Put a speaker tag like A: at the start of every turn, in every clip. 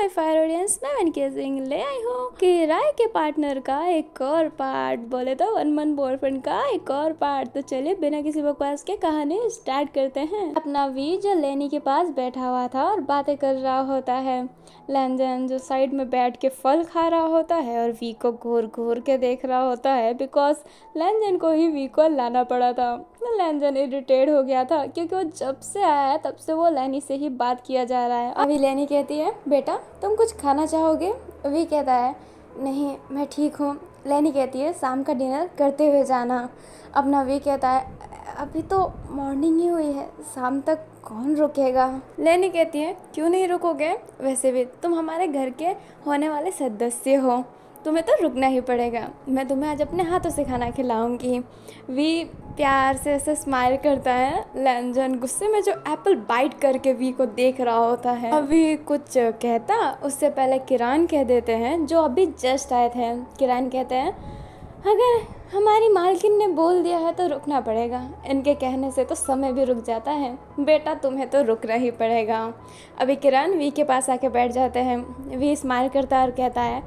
A: my fire audience मैं वनके सिंह ले आई हूँ कि राय के पार्टनर का एक और पार्ट बोले तो वन मन बॉयफ्रेंड का एक और पार्ट तो चलिए बिना किसी बकवास के कहानी स्टार्ट करते हैं अपना वीर जो लेनी के पास बैठा हुआ था और बातें कर रहा होता है लंजन जो साइड में बैठ के फल खा रहा होता है और वी को घूर घूर के देख रहा होता है बिकॉज लंजन को ही वी को लाना पड़ा था अपना लैनजन इरिटेट हो गया था क्योंकि वो जब से आया है तब से वो लैनी से ही बात किया जा रहा है अभी लैनी कहती है बेटा तुम कुछ खाना चाहोगे वी कहता है नहीं मैं ठीक हूँ लैनी कहती है शाम का डिनर करते हुए जाना अपना वी कहता है अभी तो मॉर्निंग ही हुई है शाम तक कौन रुकेगा लेनी कहती है क्यों नहीं रुकोगे वैसे भी तुम हमारे घर के होने वाले सदस्य हो तुम्हें तो रुकना ही पड़ेगा मैं तुम्हें आज अपने हाथों से खाना खिलाऊंगी वी प्यार से ऐसे स्माइल करता है लंजन गुस्से में जो एप्पल बाइट करके वी को देख रहा होता है अभी कुछ कहता उससे पहले किरान कह देते हैं जो अभी जस्ट आए थे किरान कहते हैं अगर हमारी मालकिन ने बोल दिया है तो रुकना पड़ेगा इनके कहने से तो समय भी रुक जाता है बेटा तुम्हें तो रुकना ही पड़ेगा अभी किरण वी के पास आके बैठ जाते हैं वी स्माइल करता है और कहता है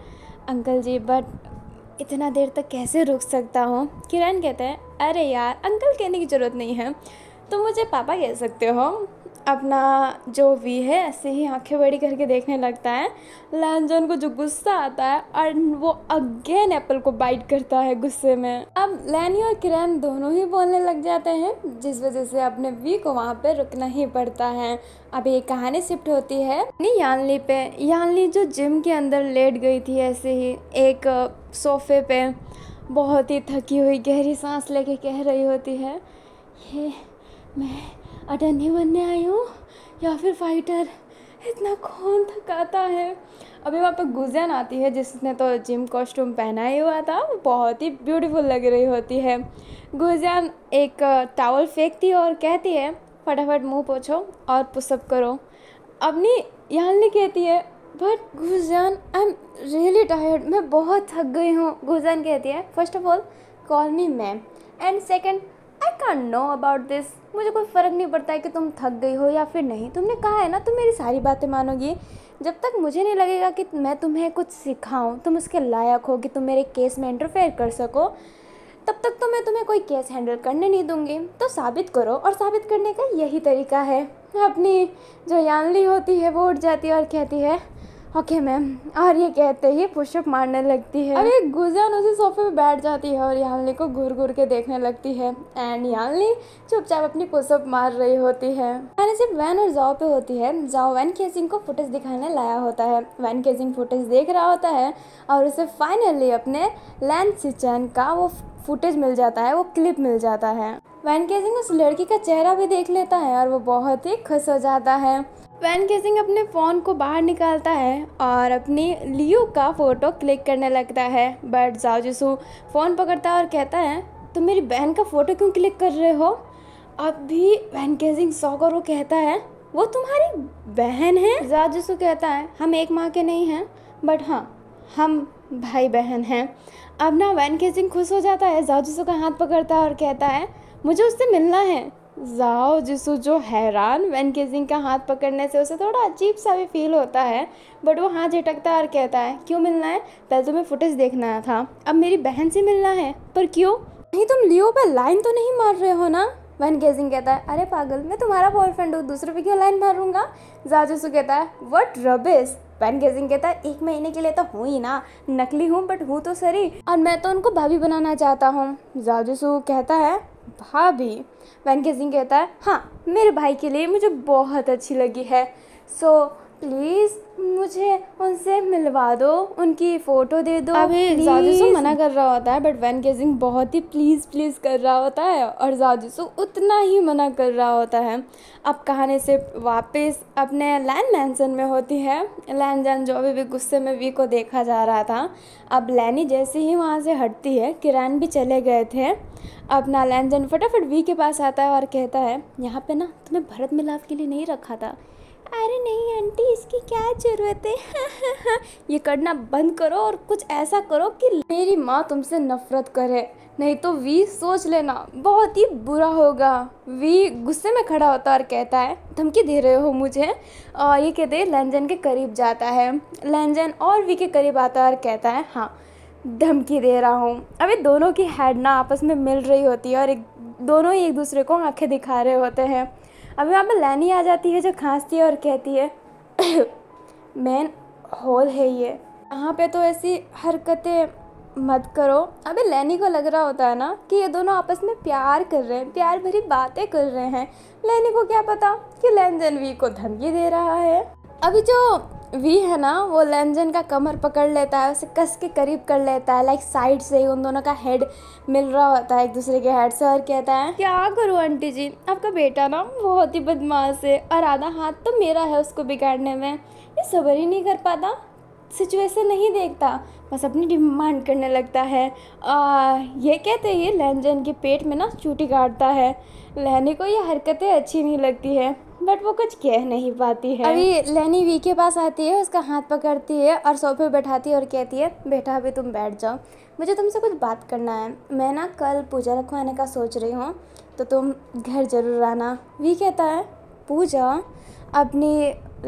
A: अंकल जी बट इतना देर तक कैसे रुक सकता हूँ किरण कहते हैं अरे यार अंकल कहने की ज़रूरत नहीं है तुम मुझे पापा कह सकते हो अपना जो वी है ऐसे ही आंखें बड़ी करके देखने लगता है लैंजन को जो गुस्सा आता है और वो अगेन एप्पल को बाइट करता है गुस्से में अब लैनी और किरण दोनों ही बोलने लग जाते हैं जिस वजह से अपने वी को वहाँ पे रुकना ही पड़ता है अब ये कहानी शिफ्ट होती है यानली पे यानली जो जिम के अंदर लेट गई थी ऐसे ही एक सोफे पे बहुत ही थकी हुई गहरी सांस लेके कह रही होती है ये मैं अटर्नी बनने आई हूँ या फिर फाइटर इतना कौन थकाता है अभी वहाँ पर गुजन आती है जिसने तो जिम कॉस्ट्यूम पहना ही हुआ था बहुत ही ब्यूटीफुल लग रही होती है गुजन एक टावल फेंकती है और कहती है फटाफट मुंह पोछो और पुसअप करो अपनी यहाँ नहीं कहती है but Gunjan I am really tired मैं बहुत थक गई हूँ गुजन कहती है first of all call me ma'am and second I can know about this मुझे कोई फ़र्क नहीं पड़ता है कि तुम थक गई हो या फिर नहीं तुमने कहा है ना तुम मेरी सारी बातें मानोगी जब तक मुझे नहीं लगेगा कि मैं तुम्हें कुछ सिखाऊं तुम उसके लायक हो कि तुम मेरे केस में इंटरफेयर कर सको तब तक तो मैं तुम्हें कोई केस हैंडल करने नहीं दूंगी तो साबित करो और साबित करने का यही तरीका है अपनी जो यानली होती है वो उठ जाती है और कहती है ओके मैम और ये कहते ही पुशअप मारने लगती है अरे गुजान उसी सोफे पे बैठ जाती है और यानली को घूर घूर के देखने लगती है एंड यानली चुपचाप अपनी पुशअप मार रही होती है यानी सिर्फ वैन और जाओ पे होती है जाओ वैन केसिंग को फुटेज दिखाने लाया होता है वैन केसिंग फुटेज देख रहा होता है और उसे फाइनली अपने लैंड सिचन का वो फुटेज मिल जाता है वो क्लिप मिल जाता है वैन केसिंग उस लड़की का चेहरा भी देख लेता है और वो बहुत ही खुश हो जाता है वैन केसिंग अपने फ़ोन को बाहर निकालता है और अपने लियो का फ़ोटो क्लिक करने लगता है बट जाओ फ़ोन पकड़ता है और कहता है तो मेरी बहन का फ़ोटो क्यों क्लिक कर रहे हो अब भी वैन केसिंग सौ करो कहता है वो तुम्हारी बहन है जाजसू कहता है हम एक माँ के नहीं हैं बट हाँ हम भाई बहन हैं अब ना वैन केसिंग खुश हो जाता है जाजसू का हाथ पकड़ता है और कहता है मुझे उससे मिलना है जाओ जिसू जो हैरान वैन केजिंग का हाथ पकड़ने से उसे थोड़ा अजीब सा भी फील होता है बट वो हाथ झटकता और कहता है क्यों मिलना है पहले तुम्हें फुटेज देखना था अब मेरी बहन से मिलना है पर क्यों नहीं तुम लियो पर लाइन तो नहीं मार रहे हो ना वैन गेजिंग कहता है अरे पागल मैं तुम्हारा बॉयफ्रेंड हूँ दूसरे पे क्यों लाइन मारूंगा जाजूसू कहता है वट रबिस वैन गेजिंग कहता है एक महीने के लिए तो हूँ ही ना नकली हूँ बट हूँ तो सरी और मैं तो उनको भाभी बनाना चाहता हूँ जाजूसू कहता है भाभी वैन कहता है हाँ मेरे भाई के लिए मुझे बहुत अच्छी लगी है सो so, प्लीज़ मुझे उनसे मिलवा दो उनकी फ़ोटो दे दो अभी जाजूसू मना कर रहा होता है बट वैन गेजिंग बहुत ही प्लीज़ प्लीज़ कर रहा होता है और जाजूसू उतना ही मना कर रहा होता है अब कहानी से वापस अपने लैन मैंसन में होती है लैन जैन जो अभी भी गुस्से में वी को देखा जा रहा था अब लैनी जैसे ही वहाँ से हटती है किरान भी चले गए थे अपना लैन जान फटाफट वी के पास आता है और कहता है यहाँ पे ना तुम्हें भरत मिलाप के लिए नहीं रखा था अरे नहीं आंटी इसकी क्या ज़रूरत है ये करना बंद करो और कुछ ऐसा करो कि मेरी माँ तुमसे नफ़रत करे नहीं तो वी सोच लेना बहुत ही बुरा होगा वी गुस्से में खड़ा होता है और कहता है धमकी दे रहे हो मुझे और ये कहते लंजन के करीब जाता है लंजन और वी के करीब आता है और कहता है हाँ धमकी दे रहा हूँ अभी दोनों की हेड ना आपस में मिल रही होती है और एक दोनों ही एक दूसरे को आंखें दिखा रहे होते हैं अब यहाँ पर लैनी आ जाती है जो खांसती है और कहती है मैन हॉल है ये यहाँ पे तो ऐसी हरकतें मत करो अभी लैनी को लग रहा होता है ना कि ये दोनों आपस में प्यार कर रहे हैं प्यार भरी बातें कर रहे हैं लैनी को क्या पता कि लैन जनवी को धमकी दे रहा है अभी जो वी है ना वो लंजन का कमर पकड़ लेता है उसे कस के करीब कर लेता है लाइक साइड से ही उन दोनों का हेड मिल रहा होता है एक दूसरे के हेड से और कहता है क्या करूँ आंटी जी आपका बेटा ना बहुत ही बदमाश है और आधा हाथ तो मेरा है उसको बिगाड़ने में ये सबर ही नहीं कर पाता सिचुएशन नहीं देखता बस अपनी डिमांड करने लगता है आ, ये कहते ही लंजन के पेट में ना चूटी काटता है लहने को ये हरकतें अच्छी नहीं लगती है बट वो कुछ कह नहीं पाती है अभी लेनी वी के पास आती है उसका हाथ पकड़ती है और सोफे बैठाती है और कहती है बेटा अभी तुम बैठ जाओ मुझे तुमसे कुछ बात करना है मैं ना कल पूजा रखवाने का सोच रही हूँ तो तुम घर ज़रूर आना वी कहता है पूजा अपनी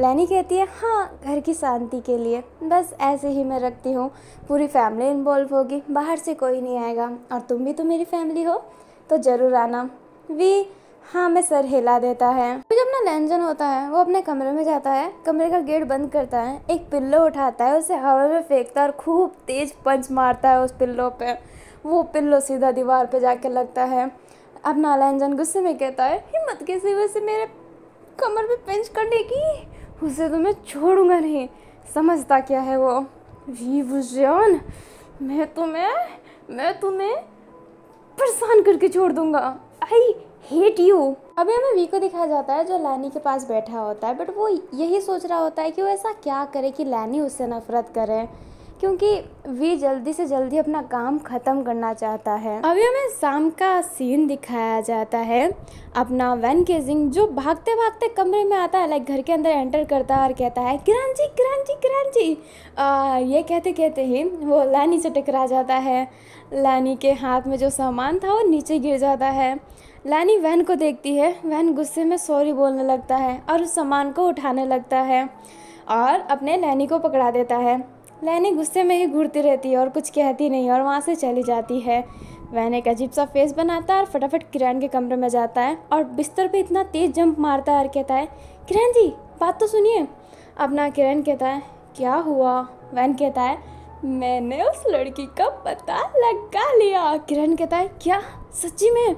A: लैनी कहती है हाँ घर की शांति के लिए बस ऐसे ही मैं रखती हूँ पूरी फैमिली इन्वॉल्व होगी बाहर से कोई नहीं आएगा और तुम भी तो मेरी फैमिली हो तो ज़रूर आना वी हाँ मैं सर हिला देता है जो जब ना लंजन होता है वो अपने कमरे में जाता है कमरे का गेट बंद करता है एक पिल्लो उठाता है उसे हवा में फेंकता है और खूब तेज पंच मारता है उस पिल्लो पे वो पिल्लो सीधा दीवार पे जाके लगता है अपना नालायंजन गुस्से में कहता है हिम्मत कैसे वैसे मेरे कमर में पंच करने की उसे तो मैं छोड़ूंगा नहीं समझता क्या है वो वी वीवुजन मैं तुम्हें मैं तुम्हें परेशान करके छोड़ दूंगा आई हेट यू अभी हमें वी को दिखाया जाता है जो लैनी के पास बैठा होता है बट वो यही सोच रहा होता है कि वो ऐसा क्या करे कि लैनी उससे नफरत करे क्योंकि वी जल्दी से जल्दी अपना काम ख़त्म करना चाहता है अभी हमें शाम का सीन दिखाया जाता है अपना वैन केजिंग जो भागते भागते कमरे में आता है लाइक घर के अंदर एंटर करता है और कहता है किरण जी किरण जी किरण जी आ, ये कहते कहते ही वो लानी से टकरा जाता है लानी के हाथ में जो सामान था वो नीचे गिर जाता है लानी वैन को देखती है वैन गुस्से में सॉरी बोलने लगता है और उस सामान को उठाने लगता है और अपने लैनी को पकड़ा देता है लैनी गुस्से में ही घूरती रहती है और कुछ कहती नहीं और वहाँ से चली जाती है वैन एक अजीब सा फेस बनाता है और फटाफट किरण के कमरे में जाता है और बिस्तर पे इतना तेज़ जंप मारता है और कहता है किरण जी बात तो सुनिए अपना किरण कहता है क्या हुआ वैन कहता है मैंने उस लड़की का पता लगा लिया किरण कहता है क्या सच्ची में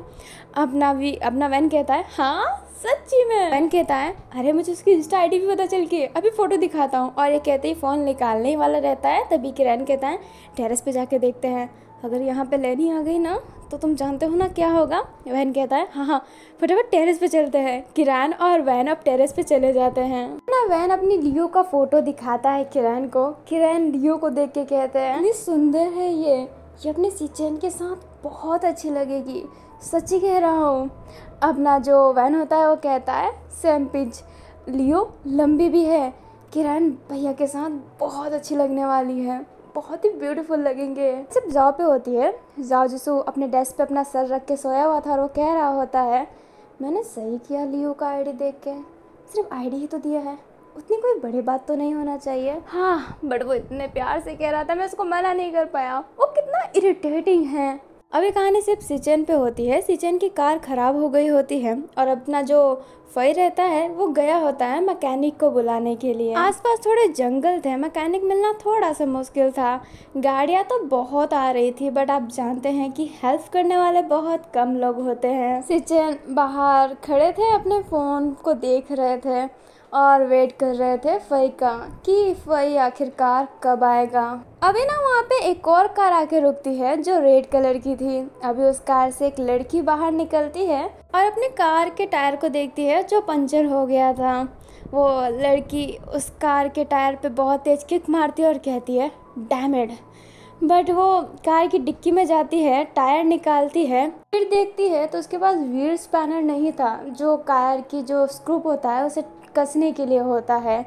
A: अपना भी अपना वैन कहता है हाँ सच्ची में बन कहता है अरे मुझे उसकी इंस्टा आईडी भी पता चल के अभी फोटो दिखाता हूँ और ये कहते ही फ़ोन निकालने ही वाला रहता है तभी किरण कहता है टेरेस पे जाके देखते हैं अगर यहाँ पे लेनी आ गई ना तो तुम जानते हो ना क्या होगा वहन कहता है हाँ हाँ फटाफट टेरेस पे चलते हैं किरण और वहन अब टेरेस पे चले जाते हैं ना वहन अपनी लियो का फोटो दिखाता है किरण को किरण लियो को देख के कहते हैं इतनी सुंदर है ये ये अपने सिचन के साथ बहुत अच्छी लगेगी सच्ची कह रहा हूँ अपना जो वैन होता है वो कहता है सेम पिच लियो लंबी भी है किरण भैया के साथ बहुत अच्छी लगने वाली है बहुत ही ब्यूटीफुल लगेंगे सिर्फ जाओ पे होती है जाओ जिसो अपने डेस्क पे अपना सर रख के सोया हुआ था और वो कह रहा होता है मैंने सही किया लियो का आईडी देख के सिर्फ आईडी ही तो दिया है उतनी कोई बड़ी बात तो नहीं होना चाहिए हाँ बट वो इतने प्यार से कह रहा था मैं उसको मना नहीं कर पाया वो कितना इरिटेटिंग है अब ये कहानी सिर्फ सिचन पे होती है सिचन की कार ख़राब हो गई होती है और अपना जो फई रहता है वो गया होता है मैकेनिक को बुलाने के लिए आसपास थोड़े जंगल थे मैकेनिक मिलना थोड़ा सा मुश्किल था गाड़ियाँ तो बहुत आ रही थी बट आप जानते हैं कि हेल्प करने वाले बहुत कम लोग होते हैं सिचन बाहर खड़े थे अपने फ़ोन को देख रहे थे और वेट कर रहे थे फई का कि फई आखिरकार कब आएगा अभी ना वहाँ पे एक और कार आके रुकती है जो रेड कलर की थी अभी उस कार से एक लड़की बाहर निकलती है और अपने कार के टायर को देखती है जो पंचर हो गया था वो लड़की उस कार के टायर पे बहुत तेज किक मारती है और कहती है डैमेड बट वो कार की डिक्की में जाती है टायर निकालती है फिर देखती है तो उसके पास व्हील स्पैनर नहीं था जो कार की जो स्क्रूप होता है उसे कसने के लिए होता है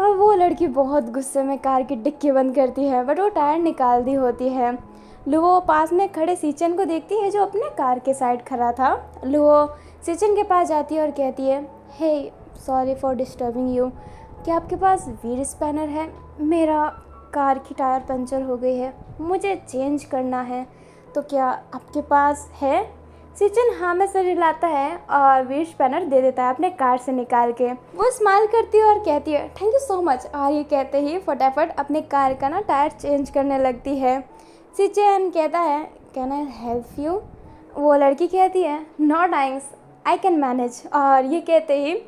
A: और वो लड़की बहुत गुस्से में कार की डिक्की बंद करती है बट वो टायर निकाल दी होती है लुवो पास में खड़े सिचन को देखती है जो अपने कार के साइड खड़ा था लुवो सिचन के पास जाती है और कहती है hey sorry for disturbing you क्या आपके पास वील स्पैनर है मेरा कार की टायर पंचर हो गई है मुझे चेंज करना है तो क्या आपके पास है सिचन हाँ में सर हिलाता है और वीर स्पैनर दे देता है अपने कार से निकाल के वो स्माइल करती है और कहती है थैंक यू सो मच और ये कहते ही फटाफट अपने कार का ना टायर चेंज करने लगती है सिचन कहता है कैन आई हेल्प यू वो लड़की कहती है नॉट आइंग्स आई कैन मैनेज और ये कहते ही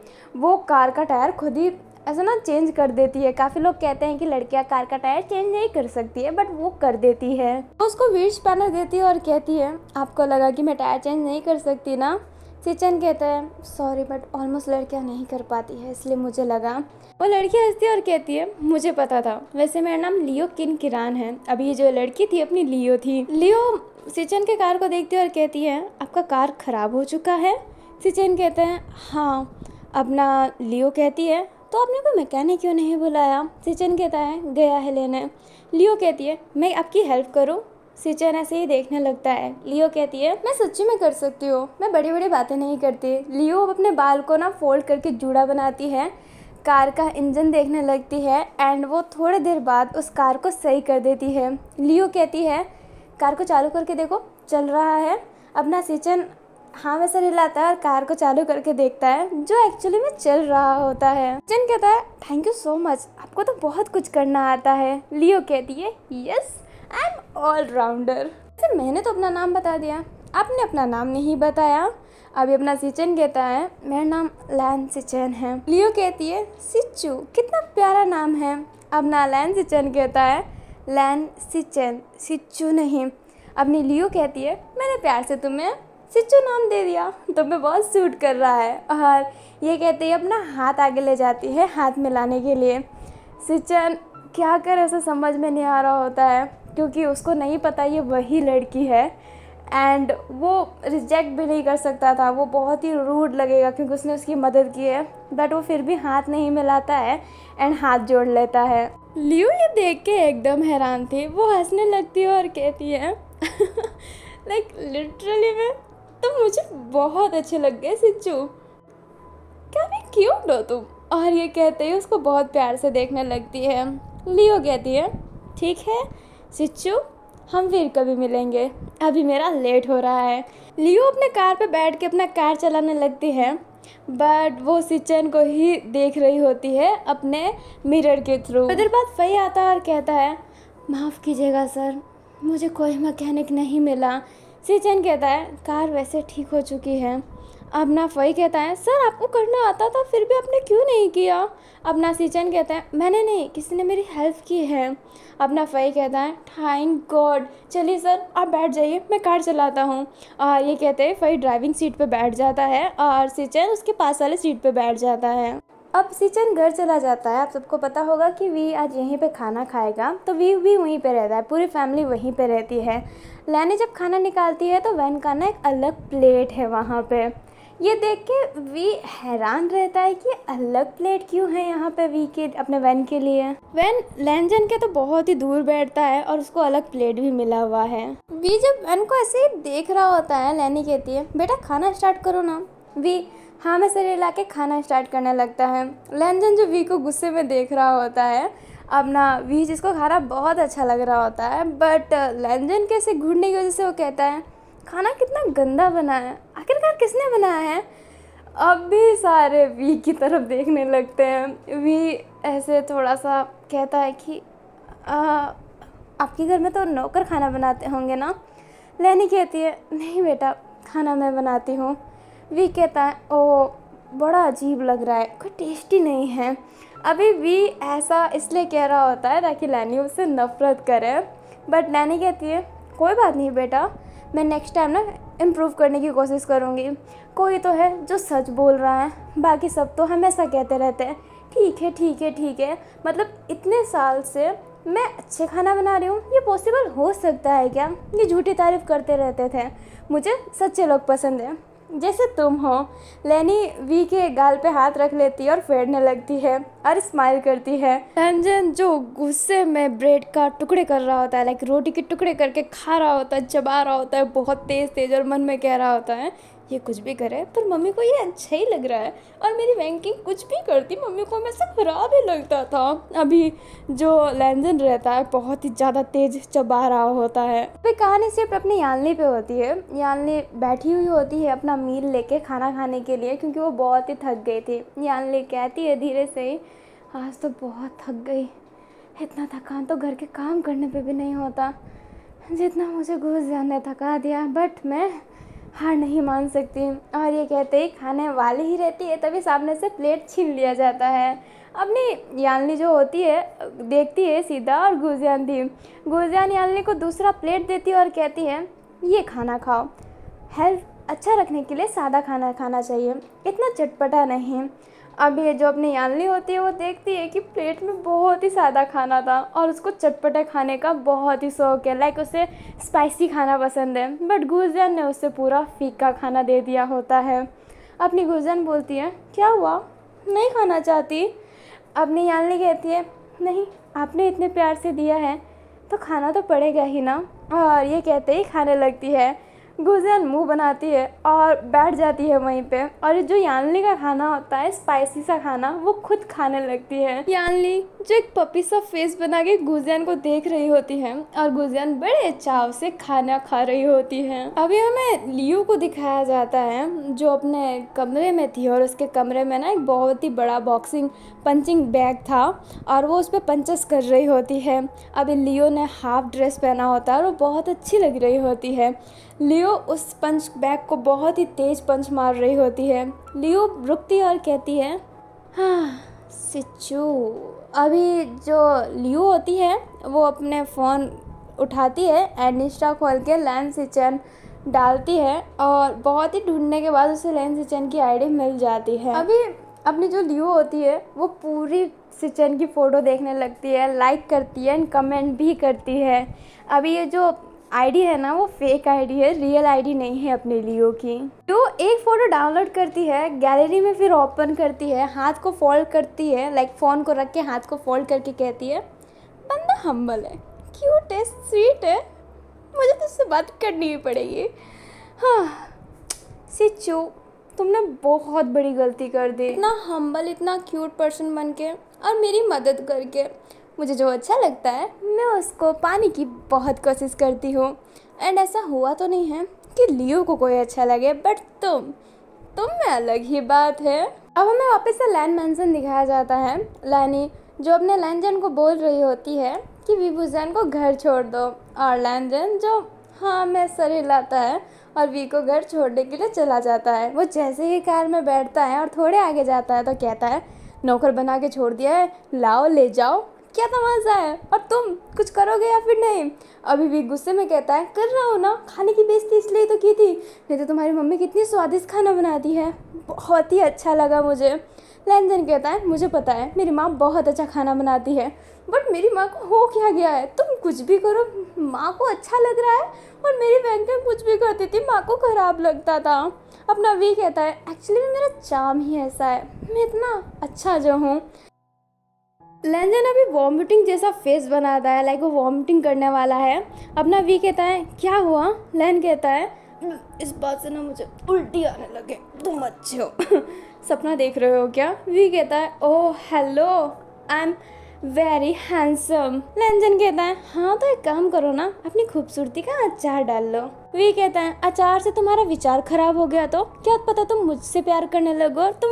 A: वो कार का टायर खुद ही ऐसा ना चेंज कर देती है काफ़ी लोग कहते हैं कि लड़कियां कार का टायर चेंज नहीं कर सकती है बट वो कर देती है तो उसको विश पैनर देती है और कहती है आपको लगा कि मैं टायर चेंज नहीं कर सकती ना सिचन कहता है सॉरी बट ऑलमोस्ट लड़कियां नहीं कर पाती है इसलिए मुझे लगा वो लड़की हंसती है और कहती है मुझे पता था वैसे मेरा नाम लियो किन किरान है अभी जो लड़की थी अपनी लियो थी लियो सिचन के कार को देखती है और कहती है आपका कार ख़राब हो चुका है सिचन कहते हैं हाँ अपना लियो कहती है तो आपने कोई मैकेनिक क्यों नहीं बुलाया सिचन कहता है गया है लेने लियो कहती है मैं आपकी हेल्प करूँ सिचन ऐसे ही देखने लगता है लियो कहती है मैं सच्ची में कर सकती हूँ मैं बड़ी बड़ी बातें नहीं करती लियो अब अपने बाल को ना फोल्ड करके जूड़ा बनाती है कार का इंजन देखने लगती है एंड वो थोड़ी देर बाद उस कार को सही कर देती है लियो कहती है कार को चालू करके देखो चल रहा है अपना सिचन हाँ में हिलाता है और कार को चालू करके देखता है जो एक्चुअली में चल रहा होता है जिन कहता है थैंक यू सो मच आपको तो बहुत कुछ करना आता है लियो कहती है yes I am all rounder मैंने तो अपना नाम बता दिया आपने अपना नाम नहीं बताया अभी अपना सिचन कहता है मेरा नाम लैन सिचन है लियो कहती है सिचू कितना प्यारा नाम है अपना लैन सिचन कहता है लैन सिचन सिचू नहीं अपनी लियो कहती है मैंने प्यार से तुम्हें सिच्चू नाम दे दिया तो मैं बहुत सूट कर रहा है और ये कहते ही अपना हाथ आगे ले जाती है हाथ मिलाने के लिए सिचन क्या कर ऐसा समझ में नहीं आ रहा होता है क्योंकि उसको नहीं पता ये वही लड़की है एंड वो रिजेक्ट भी नहीं कर सकता था वो बहुत ही रूड लगेगा क्योंकि उसने उसकी मदद की है बट वो फिर भी हाथ नहीं मिलाता है एंड हाथ जोड़ लेता है लियो ये देख के एकदम हैरान थी वो हंसने लगती है और कहती है लाइक like, लिटरली मैं तुम तो मुझे बहुत अच्छे लग गए सिंचू क्या भी क्यों डो तुम और ये कहते ही उसको बहुत प्यार से देखने लगती है लियो कहती है ठीक है सिच्चू हम फिर कभी मिलेंगे अभी मेरा लेट हो रहा है लियो अपने कार पे बैठ के अपना कार चलाने लगती है बट वो सिचन को ही देख रही होती है अपने मिरर के थ्रू उधर बाद वही आता है और कहता है माफ़ कीजिएगा सर मुझे कोई मैकेनिक नहीं मिला सिचन कहता है कार वैसे ठीक हो चुकी है अपना फई कहता है सर आपको करना आता था फिर भी आपने क्यों नहीं किया अपना सिचन कहता है मैंने नहीं किसी ने मेरी हेल्प की है अपना फई कहता है थैंक गॉड चलिए सर आप बैठ जाइए मैं कार चलाता हूँ और ये कहते हैं फई ड्राइविंग सीट पर बैठ जाता है और सीचन उसके पास वाले सीट पर बैठ जाता है अब सिचन घर चला जाता है आप सबको पता होगा कि वी आज यहीं पे खाना खाएगा तो वी भी वहीं पे रहता है पूरी फैमिली वहीं पे रहती है लैने जब खाना निकालती है तो वैन का ना एक अलग प्लेट है वहाँ पे ये देख के वी हैरान रहता है कि अलग प्लेट क्यों है यहाँ पे वी के अपने वैन के लिए वैन लैंजन के तो बहुत ही दूर बैठता है और उसको अलग प्लेट भी मिला हुआ है वी जब वैन को ऐसे ही देख रहा होता है लैनी कहती है बेटा खाना स्टार्ट करो ना वी हामे से हिला के खाना स्टार्ट करने लगता है लंजन जो वी को गुस्से में देख रहा होता है अपना वी जिसको खाना बहुत अच्छा लग रहा होता है बट लंजन के ऐसे घूरने की वजह से वो कहता है खाना कितना गंदा बना है आखिरकार किसने बनाया है अब भी सारे वी की तरफ देखने लगते हैं वी ऐसे थोड़ा सा कहता है कि आ, आपके घर में तो नौकर खाना बनाते होंगे ना लेनी कहती है नहीं बेटा खाना मैं बनाती हूँ वी कहता है ओ बड़ा अजीब लग रहा है कोई टेस्टी नहीं है अभी वी ऐसा इसलिए कह रहा होता है ताकि नैनी उससे नफ़रत करे बट नैनी कहती है कोई बात नहीं बेटा मैं नेक्स्ट टाइम ना इम्प्रूव करने की कोशिश करूँगी कोई तो है जो सच बोल रहा है बाकी सब तो हमेशा कहते रहते हैं ठीक है ठीक है ठीक है मतलब इतने साल से मैं अच्छे खाना बना रही हूँ ये पॉसिबल हो सकता है क्या ये झूठी तारीफ़ करते रहते थे मुझे सच्चे लोग पसंद हैं जैसे तुम हो लेनी वी के गाल पे हाथ रख लेती है और फेरने लगती है और स्माइल करती है रंजन जो गुस्से में ब्रेड का टुकड़े कर रहा होता है लाइक रोटी के टुकड़े करके खा रहा होता है चबा रहा होता है बहुत तेज़ तेज़ और मन में कह रहा होता है ये कुछ भी करे पर मम्मी को ये अच्छा ही लग रहा है और मेरी बैंकिंग कुछ भी करती मम्मी को हमेशा ख़राब ही लगता था अभी जो लैंजन रहता है बहुत ही ज़्यादा तेज चबा रहा होता है तो कहानी सिर्फ अपने यालनी पे होती है यालनी बैठी हुई होती है अपना मील लेके खाना खाने के लिए क्योंकि वो बहुत ही थक गई थी यानली कहती है धीरे से ही आज तो बहुत थक गई इतना थकान तो घर के काम करने पर भी नहीं होता जितना मुझे घुस जाने थका दिया बट मैं हार नहीं मान सकती और ये कहते ही खाने वाली ही रहती है तभी सामने से प्लेट छीन लिया जाता है अपनी यालनी जो होती है देखती है सीधा और गुजियान थी गुजियान यालनी को दूसरा प्लेट देती है और कहती है ये खाना खाओ हेल्थ अच्छा रखने के लिए सादा खाना खाना चाहिए इतना चटपटा नहीं अब ये जो अपनी यानली होती है वो देखती है कि प्लेट में बहुत ही सादा खाना था और उसको चटपटे खाने का बहुत ही शौक है लाइक उसे स्पाइसी खाना पसंद है बट गुलजन ने उसे पूरा फीका खाना दे दिया होता है अपनी गुलजन बोलती है क्या हुआ नहीं खाना चाहती अपनी यानली कहती है नहीं आपने इतने प्यार से दिया है तो खाना तो पड़ेगा ही ना और ये कहते ही खाने लगती है गुजन मुंह बनाती है और बैठ जाती है वहीं पे और जो यानली का खाना होता है स्पाइसी सा खाना वो खुद खाने लगती है यानली जो एक पपी सा फेस बना के गुजियान को देख रही होती है और गुजियान बड़े चाव से खाना खा रही होती है अभी हमें लियो को दिखाया जाता है जो अपने कमरे में थी और उसके कमरे में ना एक बहुत ही बड़ा बॉक्सिंग पंचिंग बैग था और वो उस पर पंचस कर रही होती है अभी लियो ने हाफ ड्रेस पहना होता है और वो बहुत अच्छी लग रही होती है लियो उस पंच बैग को बहुत ही तेज़ पंच मार रही होती है लियो रुकती और कहती है हाँ सिचू अभी जो लियो होती है वो अपने फ़ोन उठाती है एंड इंस्टा खोल के लैन सिचन डालती है और बहुत ही ढूंढने के बाद उसे लैन सिचन की आईडी मिल जाती है अभी अपनी जो लियो होती है वो पूरी सिचन की फ़ोटो देखने लगती है लाइक करती है एंड कमेंट भी करती है अभी ये जो आईडी है ना वो फेक आईडी है रियल आईडी नहीं है अपने लियो की तो एक फ़ोटो डाउनलोड करती है गैलरी में फिर ओपन करती है हाथ को फोल्ड करती है लाइक फ़ोन को रख के हाथ को फोल्ड करके कहती है बंदा हम्बल है क्यूट है स्वीट है मुझे तो उससे बात करनी ही पड़ेगी हाँ सिचू तुमने बहुत बड़ी गलती कर दी इतना हम्बल इतना क्यूट पर्सन बन के और मेरी मदद करके मुझे जो अच्छा लगता है मैं उसको पाने की बहुत कोशिश करती हूँ एंड ऐसा हुआ तो नहीं है कि लियो को कोई अच्छा लगे बट तुम तुम में अलग ही बात है अब हमें वापस से लैन मैंसन दिखाया जाता है लैनी जो अपने लैंजन को बोल रही होती है कि विभूजन को घर छोड़ दो और लैंजन जो हाँ मैं सर हिलाता है और वी को घर छोड़ने के लिए चला जाता है वो जैसे ही कार में बैठता है और थोड़े आगे जाता है तो कहता है नौकर बना के छोड़ दिया है लाओ ले जाओ क्या तमाशा है और तुम कुछ करोगे या फिर नहीं अभी भी गुस्से में कहता है कर रहा हो ना खाने की बेइज्जती इसलिए तो की थी नहीं तो तुम्हारी मम्मी कितनी स्वादिष्ट खाना बनाती है बहुत ही अच्छा लगा मुझे लंजन कहता है मुझे पता है मेरी माँ बहुत अच्छा खाना बनाती है बट मेरी माँ को हो क्या गया है तुम कुछ भी करो माँ को अच्छा लग रहा है और मेरी बहन कुछ भी करती थी माँ को ख़राब लगता था अपना वी कहता है एक्चुअली में मेरा चाम ही ऐसा है मैं इतना अच्छा जो हूँ लेंजन अभी वॉमिटिंग जैसा फेस बनाता है लाइक वो वॉमिटिंग करने वाला है अपना वी कहता है क्या हुआ लेन कहता है इस बात से ना मुझे उल्टी आने लगे तुम अच्छे हो सपना देख रहे हो क्या वी कहता है oh hello I am very handsome लंजन कहता है हाँ तो एक काम करो ना अपनी खूबसूरती का अचार डाल लो वी कहता है अचार से तुम्हारा विचार खराब हो गया तो क्या पता तुम मुझसे प्यार करने लगो और तुम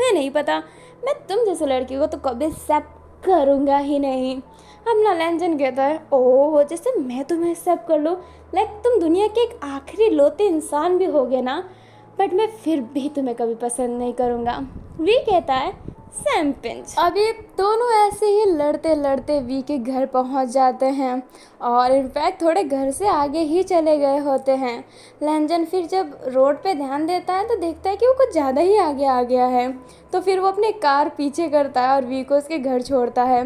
A: मैं नहीं पता मैं तुम जैसे लड़की को तो कभी एक्सेप्ट करूँगा ही नहीं अब ना लंजन कहता है ओह जैसे मैं तुम्हें एक्सेप्ट कर लूँ लाइक तुम दुनिया के एक आखिरी लोते इंसान भी हो गए ना बट मैं फिर भी तुम्हें कभी पसंद नहीं करूँगा वी कहता है सैमपिंच अब ये दोनों ऐसे ही लड़ते लड़ते वी के घर पहुंच जाते हैं और इनफैक्ट थोड़े घर से आगे ही चले गए होते हैं लंजन फिर जब रोड पे ध्यान देता है तो देखता है कि वो कुछ ज़्यादा ही आगे आ गया है तो फिर वो अपने कार पीछे करता है और वी को उसके घर छोड़ता है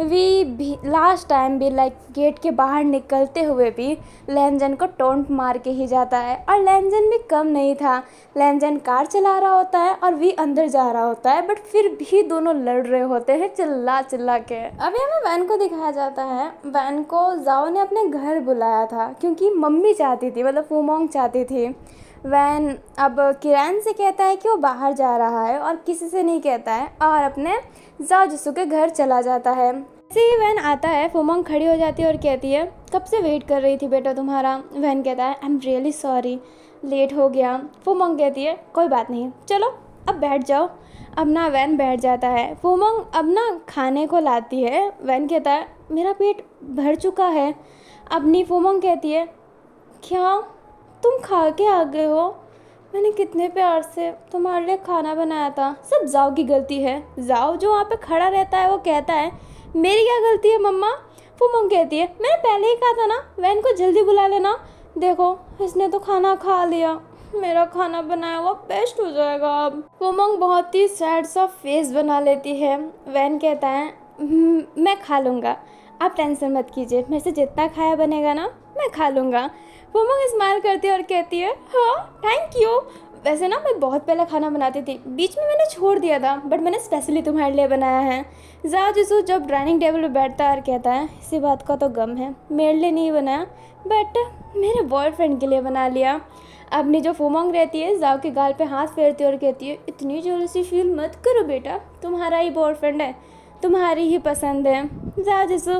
A: वी भी लास्ट टाइम भी लाइक गेट के बाहर निकलते हुए भी लैंजन को टोंट मार के ही जाता है और लैंजन भी कम नहीं था लैंजन कार चला रहा होता है और वी अंदर जा रहा होता है बट फिर भी दोनों लड़ रहे होते हैं चिल्ला चिल्ला के अभी हमें वैन को दिखाया जाता है वैन को जाओ ने अपने घर बुलाया था क्योंकि मम्मी चाहती थी मतलब फूमोंग चाहती थी वैन अब किरण से कहता है कि वो बाहर जा रहा है और किसी से नहीं कहता है और अपने जाओ जसू के घर चला जाता है ऐसे ही वैन आता है फोमोंग खड़ी हो जाती है और कहती है कब से वेट कर रही थी बेटा तुम्हारा वैन कहता है I am really sorry late हो गया फूमोंग कहती है कोई बात नहीं चलो अब बैठ जाओ अपना वैन बैठ जाता है फूमोंग अपना खाने को लाती है वैन कहता है मेरा पेट भर चुका है अपनी फोमंग कहती है क्या तुम खा के आ गए हो मैंने कितने प्यार से तुम्हारे लिए खाना बनाया था सब जाओ की गलती है जाओ जो वहाँ पे खड़ा रहता है वो कहता है मेरी क्या गलती है मम्मा फोमंग कहती है मैंने पहले ही कहा था ना वैन को जल्दी बुला लेना देखो इसने तो खाना खा लिया मेरा खाना बनाया हुआ बेस्ट हो जाएगा अब उमंग बहुत ही सैड सा फेस बना लेती है वैन कहता है हम्म, मैं खा लूँगा आप टेंशन मत कीजिए मेरे से जितना खाया बनेगा ना मैं खा लूँगा उमंग स्माइल करती है और कहती है हाँ थैंक यू वैसे ना मैं बहुत पहले खाना बनाती थी बीच में मैंने छोड़ दिया था बट मैंने स्पेशली तुम्हारे लिए बनाया है ज़रा जिसू जब डाइनिंग टेबल पर बैठता है और कहता है इसी बात का तो गम है मेरे लिए नहीं बनाया बट मेरे बॉयफ्रेंड के लिए बना लिया अपनी जो फोमोंग रहती है जाओ के गाल पे हाथ फेरती है और कहती है इतनी जोर से फील मत करो बेटा तुम्हारा ही बॉयफ्रेंड है तुम्हारी ही पसंद है जाओ जैसो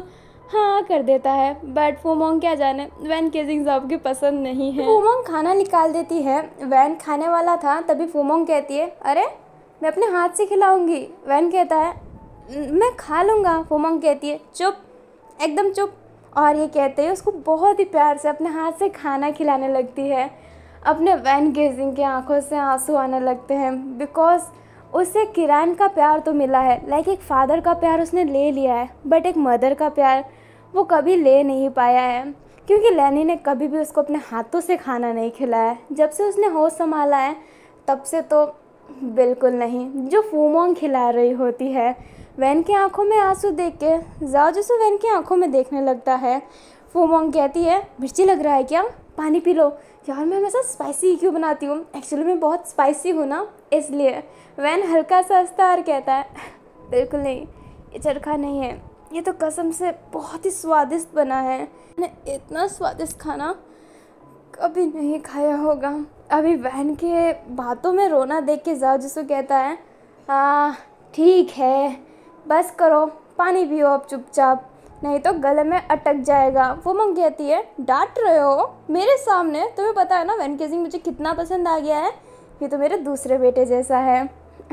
A: हाँ कर देता है बट फोमोंग क्या जाने वैन केजिंग जाओ की पसंद नहीं है फोमोंग खाना निकाल देती है वैन खाने वाला था तभी फोमोंग कहती है अरे मैं अपने हाथ से खिलाऊंगी वैन कहता है मैं खा लूँगा फोमोंग कहती है चुप एकदम चुप और ये कहते हैं उसको बहुत ही प्यार से अपने हाथ से खाना खिलाने लगती है अपने वैन गेजिंग की आंखों से आंसू आने लगते हैं बिकॉज़ उससे किरान का प्यार तो मिला है लाइक एक फादर का प्यार उसने ले लिया है बट एक मदर का प्यार वो कभी ले नहीं पाया है क्योंकि लैनी ने कभी भी उसको अपने हाथों से खाना नहीं खिलाया है जब से उसने होश संभाला है तब से तो बिल्कुल नहीं जो फूमोंग खिला रही होती है वैन की आंखों में आंसू देख के जैसे वैन की आंखों में देखने लगता है फूमोंग कहती है मिर्ची लग रहा है क्या पानी पी लो यार मैं हमेशा स्पाइसी क्यों बनाती हूँ एक्चुअली मैं बहुत स्पाइसी हूँ ना इसलिए वैन हल्का सा अस्तार कहता है बिल्कुल नहीं ये चरखा नहीं है ये तो कसम से बहुत ही स्वादिष्ट बना है मैंने इतना स्वादिष्ट खाना कभी नहीं खाया होगा अभी वहन के बातों में रोना देख के जाओ जिसको कहता है हाँ ठीक है बस करो पानी पियो अब चुपचाप नहीं तो गले में अटक जाएगा वो मम कहती है डांट रहे हो मेरे सामने तुम्हें पता है ना वैन केजिंग मुझे कितना पसंद आ गया है ये तो मेरे दूसरे बेटे जैसा है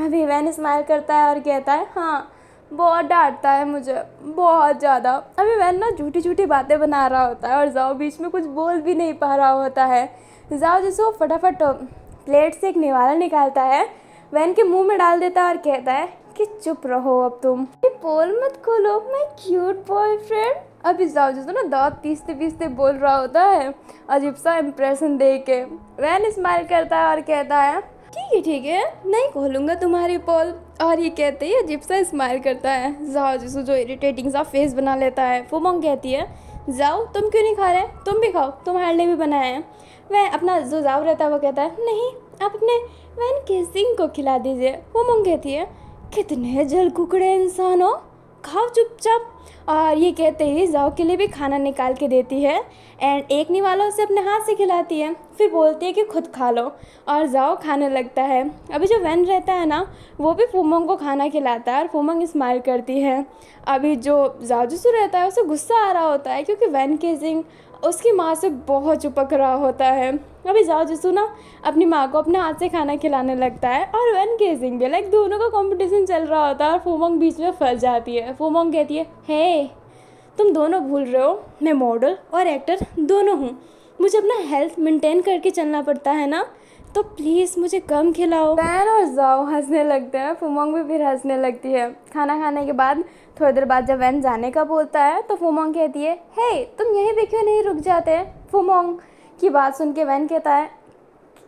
A: अभी वैन स्माइल करता है और कहता है हाँ बहुत डांटता है मुझे बहुत ज़्यादा अभी वैन ना झूठी झूठी बातें बना रहा होता है और जाओ बीच में कुछ बोल भी नहीं पा रहा होता है जाओ जैसे वो फटाफट प्लेट से एक निवाला निकालता है वैन के मुंह में डाल देता है और कहता है कि चुप रहो अब तुम ये पोल मत खोलो माय क्यूट बॉयफ्रेंड अभी जाओ जो तो ना दांत पीसते पीसते बोल रहा होता है अजीब सा इम्प्रेशन दे के वैन स्माइल करता है और कहता है ठीक है ठीक है नहीं खोलूंगा तुम्हारी पोल और ये कहते ही अजीब सा स्माइल करता है जाओ जिसको जो इरिटेटिंग सा फेस बना लेता है फुमोंग कहती है जाओ तुम क्यों नहीं खा रहे तुम भी खाओ तुम्हारे लिए भी बनाए हैं वह अपना जो जाओ रहता है वो कहता है नहीं आप अपने वैन केसिंग को खिला दीजिए फुमोंग कहती है कितने जल कुकड़े इंसान हो खाओ चुपचाप और ये कहते ही जाओ के लिए भी खाना निकाल के देती है एंड एक वाला उसे अपने हाथ से खिलाती है फिर बोलती है कि खुद खा लो और जाओ खाने लगता है अभी जो वैन रहता है ना वो भी फूमंग को खाना खिलाता है और फूमंग स्माइल करती है अभी जो जाजूसू रहता है उसे गुस्सा आ रहा होता है क्योंकि वैन केजिंग उसकी माँ से बहुत चुपक रहा होता है अभी जाओ जिसू ना अपनी माँ को अपने हाथ से खाना खिलाने लगता है और वन केसिंग भी लाइक दोनों का कंपटीशन चल रहा होता है और फूमोंग बीच में फंस जाती है फोमोंग कहती है हे hey, तुम दोनों भूल रहे हो मैं मॉडल और एक्टर दोनों हूँ मुझे अपना हेल्थ मेंटेन करके चलना पड़ता है ना तो प्लीज़ मुझे कम खिलाओ पैन और जाओ हंसने लगते हैं फुमंग भी फिर हंसने लगती है खाना खाने के बाद थोड़ी देर बाद जब वैन जाने का बोलता है तो फुमोंग कहती है हे hey, तुम यहीं पे क्यों नहीं रुक जाते फुमोंग की बात सुन के वैन कहता है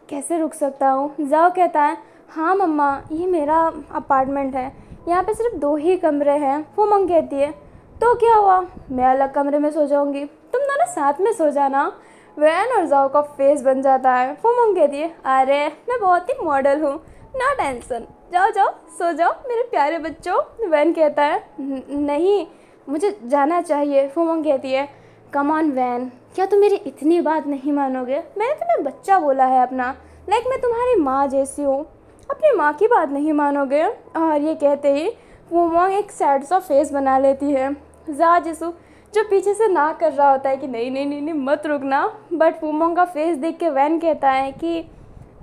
A: कैसे रुक सकता हूँ जाओ कहता है हाँ मम्मा ये मेरा अपार्टमेंट है यहाँ पे सिर्फ दो ही कमरे हैं फुमंग कहती है तो क्या हुआ मैं अलग कमरे में सो जाऊँगी तुम दोनों साथ में सो जाना वैन और जाओ का फेस बन जाता है फुमंग कहती है अरे मैं बहुत ही मॉडल हूँ ना टेंसन जाओ जाओ सो जाओ मेरे प्यारे बच्चों वैन कहता है नहीं मुझे जाना चाहिए फुमंग कहती है ऑन वैन क्या तुम मेरी इतनी बात नहीं मानोगे मैंने तुम्हें बच्चा बोला है अपना लाइक मैं तुम्हारी माँ जैसी हूँ अपनी माँ की बात नहीं मानोगे और ये कहते ही फुमंग एक सैड सा फेस बना लेती है जा जिसु जो पीछे से ना कर रहा होता है कि नहीं नहीं नहीं, नहीं मत रुकना बट फूमोंग का फेस देख के वैन कहता है कि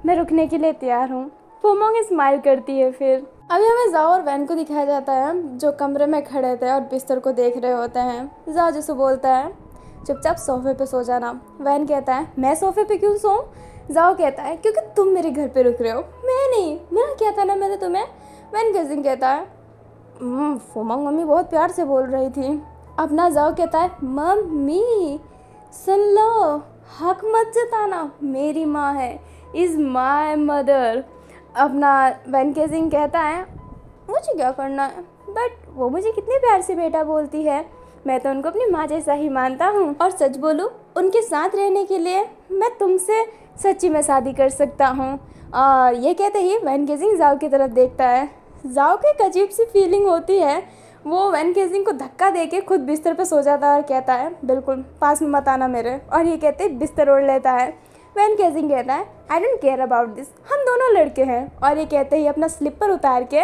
A: मैं रुकने के लिए तैयार हूँ फोमोंग स्माइल करती है फिर अभी हमें जाओ और वैन को दिखाया जाता है जो कमरे में खड़े थे और बिस्तर को देख रहे होते हैं जाओ जैसे बोलता है चुपचाप सोफे पे सो जाना वैन कहता है मैं सोफे पे क्यों सो जाओ कहता है क्योंकि तुम मेरे घर पे रुक रहे हो मैं नहीं मैंने क्या था ना मैंने तुम्हें वैन कजिन कहता है फोमंग हम्म, मम्मी बहुत प्यार से बोल रही थी अपना जाओ कहता है मम्मी सुन लो हक मत जताना मेरी माँ है इज़ माई मदर अपना वैन सिंह कहता है मुझे क्या करना है बट वो मुझे कितने प्यार से बेटा बोलती है मैं तो उनको अपनी माँ जैसा ही मानता हूँ और सच बोलूँ उनके साथ रहने के लिए मैं तुमसे सच्ची में शादी कर सकता हूँ और ये कहते ही वैन केसिंग जाओ की तरफ देखता है जाओ की एक अजीब सी फीलिंग होती है वो वैन केसिंग को धक्का दे के खुद बिस्तर पर सो जाता है और कहता है बिल्कुल पास में मत आना मेरे और ये कहते बिस्तर ओढ़ लेता है वैन गेजिंग कहता है I don't care about this हम दोनों लड़के हैं और ये कहते ही अपना स्लीपर उतार के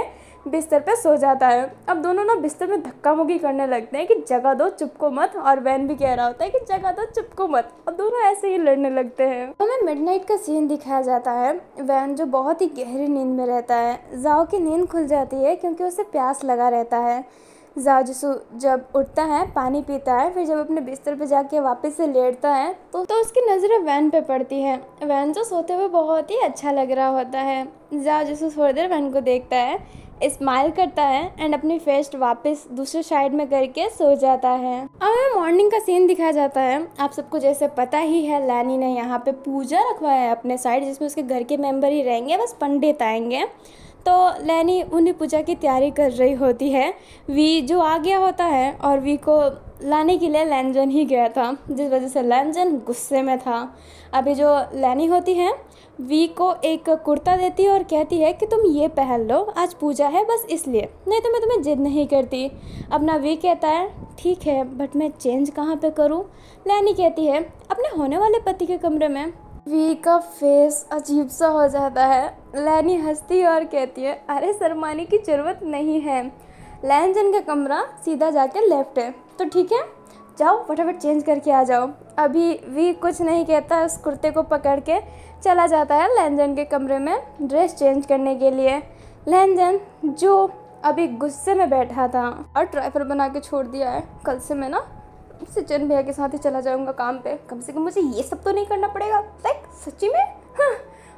A: बिस्तर पे सो जाता है अब दोनों ना बिस्तर में धक्का मुक्की करने लगते हैं कि जगह दो चुपको मत और वैन भी कह रहा होता है कि जगह दो चुपको मत अब दोनों ऐसे ही लड़ने लगते हैं हमें मिडनाइट का सीन दिखाया जाता है वैन जो बहुत ही गहरी नींद में रहता है जाओ की नींद खुल जाती है क्योंकि उसे प्यास लगा रहता है जाजसू जब उठता है पानी पीता है फिर जब अपने बिस्तर पर जाके वापस से लेटता है तो तो उसकी नज़रें वैन पे पड़ती है वैन तो सोते हुए बहुत ही अच्छा लग रहा होता है जाजसू थोड़ी देर वैन को देखता है स्माइल करता है एंड अपनी फेस्ट वापस दूसरे साइड में करके सो जाता है अब हमें मॉर्निंग का सीन दिखाया जाता है आप सबको जैसे पता ही है लानी ने यहाँ पे पूजा रखवाया है अपने साइड जिसमें उसके घर के मेंबर ही रहेंगे बस पंडित आएंगे तो लैनी उन्हें पूजा की तैयारी कर रही होती है वी जो आ गया होता है और वी को लाने के लिए लैंजन ही गया था जिस वजह से लैंजन गुस्से में था अभी जो लैनी होती है वी को एक कुर्ता देती है और कहती है कि तुम ये पहन लो आज पूजा है बस इसलिए नहीं तो मैं तुम्हें जिद नहीं करती अपना वी कहता है ठीक है बट मैं चेंज कहाँ पे करूँ लैनी कहती है अपने होने वाले पति के कमरे में वी का फेस अजीब सा हो जाता है लैनी हंसती है और कहती है अरे सरमानी की ज़रूरत नहीं है लैन जन का कमरा सीधा जाके लेफ्ट है तो ठीक है जाओ फटाफट चेंज करके आ जाओ अभी भी कुछ नहीं कहता उस कुर्ते को पकड़ के चला जाता है लैनजन के कमरे में ड्रेस चेंज करने के लिए लैनजन जो अभी गुस्से में बैठा था और ट्राइफर बना के छोड़ दिया है कल से मैं ना सचिन भैया के साथ ही चला जाऊँगा काम पे कम से कम मुझे ये सब तो नहीं करना पड़ेगा लाइक सच्ची में हाँ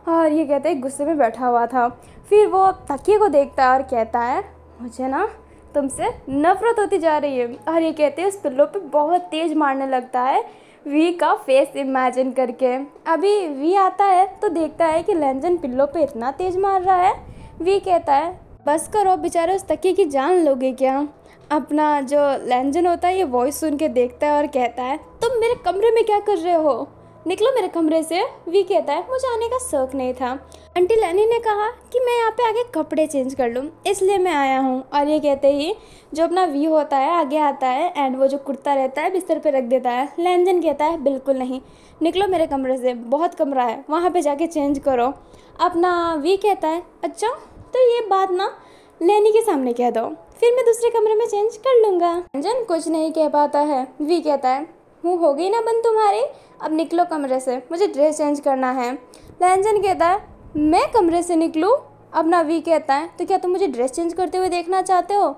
A: और ये कहते हैं गुस्से में बैठा हुआ था फिर वो तकिए को देखता है और कहता है मुझे ना तुमसे नफरत होती जा रही है और ये कहते हैं उस पिल्लों पे बहुत तेज़ मारने लगता है वी का फेस इमेजिन करके अभी वी आता है तो देखता है कि लंजन पिल्लों पे इतना तेज़ मार रहा है वी कहता है बस करो बेचारे उस तकिए की जान लोगे क्या अपना जो लंजन होता है ये वॉइस सुन के देखता है और कहता है तुम मेरे कमरे में क्या कर रहे हो निकलो मेरे कमरे से वी कहता है मुझे आने का शौक नहीं था आंटी लैनी ने कहा कि मैं यहाँ पे आगे कपड़े चेंज कर लूँ इसलिए मैं आया हूँ और ये कहते ही जो अपना वी होता है आगे आता है एंड वो जो कुर्ता रहता है बिस्तर पे रख देता है लैनजन कहता है बिल्कुल नहीं निकलो मेरे कमरे से बहुत कमरा है वहाँ पर जाके चेंज करो अपना वी कहता है अच्छा तो ये बात ना लैनी के सामने कह दो फिर मैं दूसरे कमरे में चेंज कर लूँगा लैंजन कुछ नहीं कह पाता है वी कहता है हो गई ना बंद तुम्हारे अब निकलो कमरे से मुझे ड्रेस चेंज करना है लैंजन कहता है मैं कमरे से निकलूँ अब वी कहता है तो क्या तुम मुझे ड्रेस चेंज करते हुए देखना चाहते हो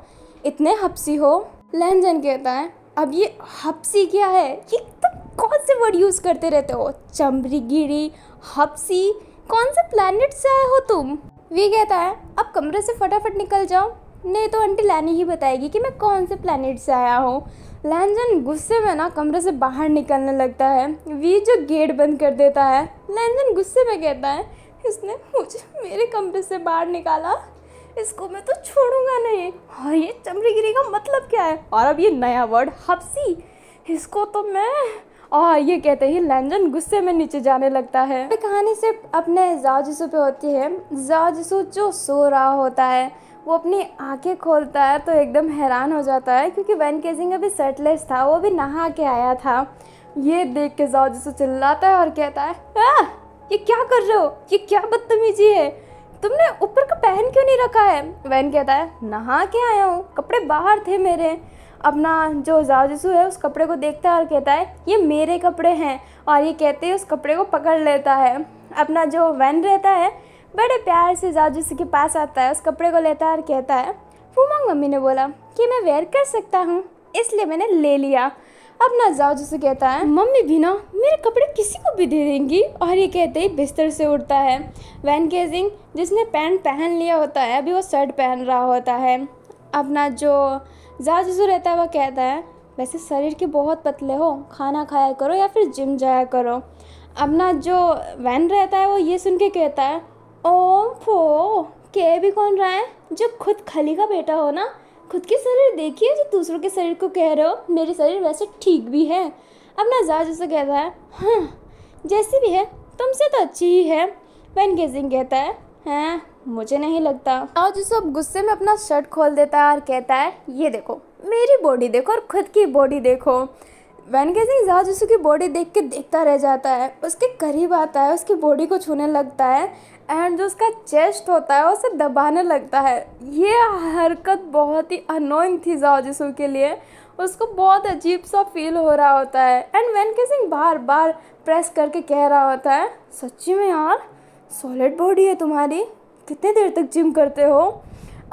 A: इतने हपसी हो लैंजन कहता है अब ये हपसी क्या है ये तुम कौन से वर्ड यूज़ करते रहते हो चमरी गिरी हपसी कौन से प्लानट से आए हो तुम वी कहता है अब कमरे से फटाफट निकल जाओ नहीं तो आंटी लैनी ही बताएगी कि मैं कौन से प्लानट से आया हूँ लैंजन गुस्से में ना कमरे से बाहर निकलने लगता है वी जो गेट बंद कर देता है लैंजन गुस्से में कहता है इसने मुझे मेरे कमरे से बाहर निकाला इसको मैं तो छोड़ूंगा नहीं और ये चमरीगिरी का मतलब क्या है और अब ये नया वर्ड हपसी इसको तो मैं और ये कहते ही लंजन गुस्से में नीचे जाने लगता है कहानी सिर्फ अपने जाजिसो पे होती है जाजिसो जो सो रहा होता है वो अपनी आंखें खोलता है तो एकदम हैरान हो जाता है क्योंकि वैन केजिंग अभी सेटलेस था वो भी नहा के आया था ये देख के जाओ जिसको चिल्लाता है और कहता है आ, ये क्या कर रहे हो ये क्या बदतमीजी है तुमने ऊपर का पहन क्यों नहीं रखा है वैन कहता है नहा के आया हूँ कपड़े बाहर थे मेरे अपना जो जाजसू है उस कपड़े को देखता है और कहता है ये मेरे कपड़े हैं और ये कहते हैं उस कपड़े को पकड़ लेता है अपना जो वैन रहता है बड़े प्यार से जाजू जी के पास आता है उस कपड़े को लेता है और कहता है फूमंग मम्मी ने बोला कि मैं वेयर कर सकता हूँ इसलिए मैंने ले लिया अब ना जाओ से कहता है मम्मी भी ना मेरे कपड़े किसी को भी दे देंगी और ये कहते ही बिस्तर से उठता है वैन केजिंग जिसने पैंट पहन लिया होता है अभी वो शर्ट पहन रहा होता है अपना जो जाजू रहता है वह कहता है वैसे शरीर के बहुत पतले हो खाना खाया करो या फिर जिम जाया करो अपना जो वैन रहता है वो ये सुन के कहता है ओम फो कह भी कौन रहा है जो खुद खली का बेटा हो ना खुद के शरीर देखिए जो दूसरों के शरीर को कह रहे हो मेरे शरीर वैसे ठीक भी है अब ना उसे जैसे कहता है हाँ जैसी भी है तुमसे तो अच्छी ही है वैन गेजिंग कहता है हैं हाँ, मुझे नहीं लगता और जो सब गुस्से में अपना शर्ट खोल देता है और कहता है ये देखो मेरी बॉडी देखो और खुद की बॉडी देखो वैन गेजिंग जहाज की बॉडी देख के देखता रह जाता है उसके करीब आता है उसकी बॉडी को छूने लगता है एंड जो उसका चेस्ट होता है उसे दबाने लगता है ये हरकत बहुत ही अनोइंग थी जाओ के लिए उसको बहुत अजीब सा फील हो रहा होता है एंड वैन के सिंह बार बार प्रेस करके कह रहा होता है सच्ची में यार सॉलिड बॉडी है तुम्हारी कितने देर तक जिम करते हो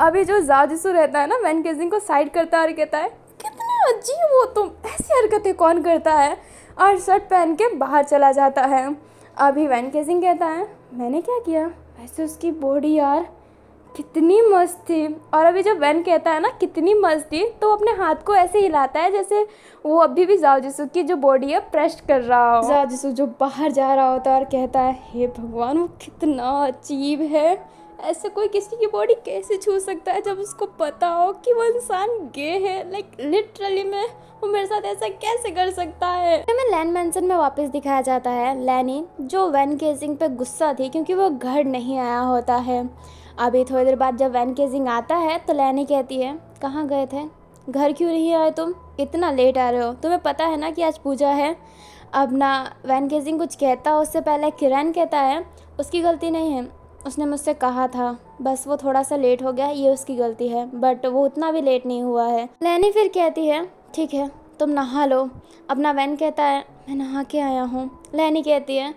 A: अभी जो जाजिसू रहता है ना वैन के सिंह को साइड करता है और कहता है कितने अजीब हो तुम ऐसी हरकतें कौन करता है और शर्ट पहन के बाहर चला जाता है अभी वैन के सिंह कहता है मैंने क्या किया वैसे उसकी बॉडी यार कितनी मस्त थी और अभी जब वैन कहता है ना कितनी मस्त थी तो अपने हाथ को ऐसे हिलाता है जैसे वो अभी भी जाओ जिसु की जो बॉडी है प्रेस कर रहा हो जाओ जिसु जो बाहर जा रहा होता है और कहता है हे भगवान वो कितना अजीब है ऐसे कोई किसी की बॉडी कैसे छू सकता है जब उसको पता हो कि वो इंसान गे है लाइक लिटरली मैं वो मेरे साथ ऐसा कैसे कर सकता है हमें लैन मैंसन में वापस दिखाया जाता है लैनी जो वैन केजिंग पे गुस्सा थी क्योंकि वो घर नहीं आया होता है अभी थोड़ी देर बाद जब वैन केजिंग आता है तो लैनी कहती है कहाँ गए थे घर क्यों नहीं आए तुम इतना लेट आ रहे हो तुम्हें पता है ना कि आज पूजा है अब ना वैन केजिंग कुछ कहता है उससे पहले किरण कहता है उसकी गलती नहीं है उसने मुझसे कहा था बस वो थोड़ा सा लेट हो गया ये उसकी गलती है बट वो उतना भी लेट नहीं हुआ है लैनी फिर कहती है ठीक है तुम नहा लो अपना वैन कहता है मैं नहा के आया हूँ लैनी कहती है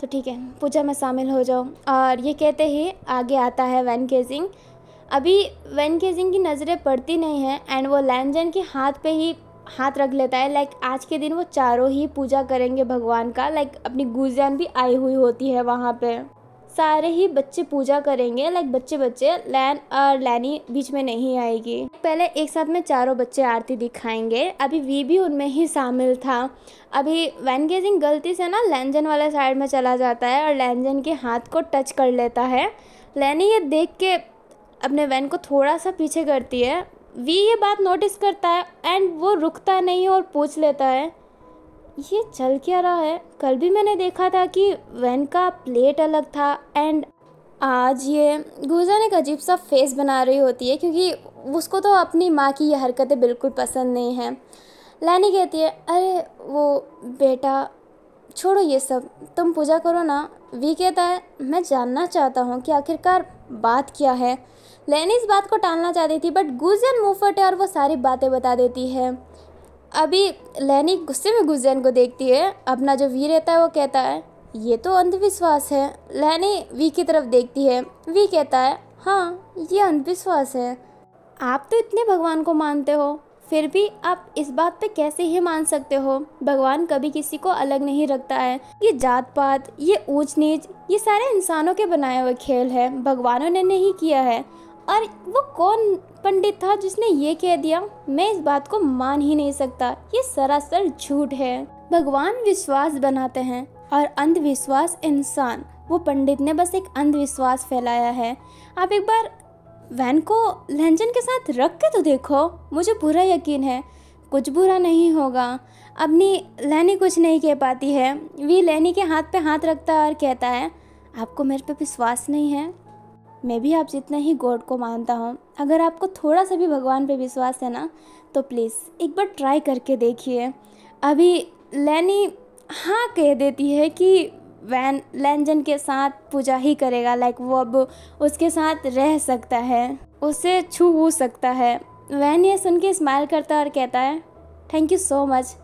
A: तो ठीक है पूजा में शामिल हो जाओ और ये कहते ही आगे आता है वैन केजिंग अभी वैन केजिंग की नज़रें पड़ती नहीं है एंड वो लैनजन के हाथ पे ही हाथ रख लेता है लाइक आज के दिन वो चारों ही पूजा करेंगे भगवान का लाइक अपनी गुजैन भी आई हुई होती है वहाँ पर सारे ही बच्चे पूजा करेंगे लाइक बच्चे बच्चे लैन और लैनी बीच में नहीं आएगी पहले एक साथ में चारों बच्चे आरती दिखाएंगे अभी वी भी उनमें ही शामिल था अभी वैन गेजिंग गलती से ना लैंजन वाले साइड में चला जाता है और लैंजन के हाथ को टच कर लेता है लैनी ये देख के अपने वैन को थोड़ा सा पीछे करती है वी ये बात नोटिस करता है एंड वो रुकता नहीं और पूछ लेता है ये चल क्या रहा है कल भी मैंने देखा था कि वैन का प्लेट अलग था एंड आज ये गुजान एक अजीब सा फेस बना रही होती है क्योंकि उसको तो अपनी माँ की ये हरकतें बिल्कुल पसंद नहीं हैं लैनी कहती है अरे वो बेटा छोड़ो ये सब तुम पूजा करो ना वी कहता है मैं जानना चाहता हूँ कि आखिरकार बात क्या है लैनी इस बात को टालना चाहती थी बट गुजन मुँह फटे और वो सारी बातें बता देती है अभी लैनी गुस्से में गुजैन को देखती है अपना जो वी रहता है वो कहता है ये तो अंधविश्वास है लहनी वी की तरफ देखती है वी कहता है हाँ ये अंधविश्वास है आप तो इतने भगवान को मानते हो फिर भी आप इस बात पे कैसे ही मान सकते हो भगवान कभी किसी को अलग नहीं रखता है ये जात पात ये ऊंच नीच ये सारे इंसानों के बनाए हुए खेल है भगवानों ने नहीं किया है और वो कौन पंडित था जिसने ये कह दिया मैं इस बात को मान ही नहीं सकता ये सरासर झूठ है भगवान विश्वास बनाते हैं और अंधविश्वास इंसान वो पंडित ने बस एक अंधविश्वास फैलाया है आप एक बार वैन को लहजन के साथ रख के तो देखो मुझे पूरा यकीन है कुछ बुरा नहीं होगा अपनी लैनी कुछ नहीं कह पाती है वी लैनी के हाथ पे हाथ रखता है और कहता है आपको मेरे पे विश्वास नहीं है मैं भी आप जितना ही गॉड को मानता हूँ अगर आपको थोड़ा सा भी भगवान पे विश्वास है ना तो प्लीज़ एक बार ट्राई करके देखिए अभी लैनी हाँ कह देती है कि वैन लैंजन के साथ पूजा ही करेगा लाइक वो अब उसके साथ रह सकता है उसे छू सकता है वैन ये सुन के स्माइल करता है और कहता है थैंक यू सो मच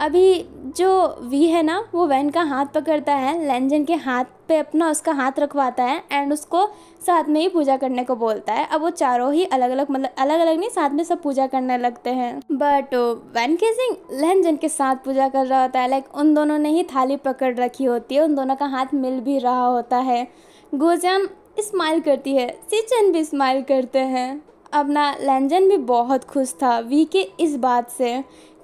A: अभी जो वी है ना वो वैन का हाथ पकड़ता है लेंजन के हाथ पे अपना उसका हाथ रखवाता है एंड उसको साथ में ही पूजा करने को बोलता है अब वो चारों ही अलग अलग मतलब अलग अलग नहीं साथ में सब पूजा करने लगते हैं बट वैन के सिंह लेंजन के साथ पूजा कर रहा होता है लाइक उन दोनों ने ही थाली पकड़ रखी होती है उन दोनों का हाथ मिल भी रहा होता है गोजाम स्माइल करती है सिचन भी स्माइल करते हैं अपना लेंजन भी बहुत खुश था वी के इस बात से